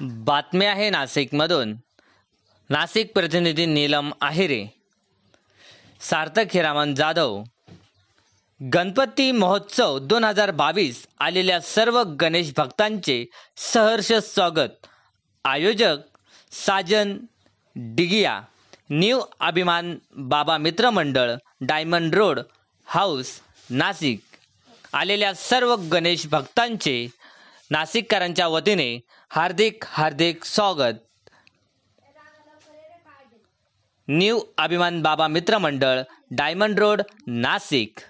बातमी आहे नाशिकमधून नाशिक प्रतिनिधी नीलम आहिरे सार्थक हिरामन जाधव गणपती महोत्सव दोन हजार बावीस आलेल्या सर्व गणेश भक्तांचे सहर्ष स्वागत आयोजक साजन डिगिया न्यू अभिमान बाबा मित्र मंडळ डायमंड रोड हाऊस नाशिक आलेल्या सर्व गणेश भक्तांचे नाशिककरांच्या वतीने हार्दिक हार्दिक स्वागत न्यू अभिमान बाबा मित्रमंडळ डायमंड रोड नाशिक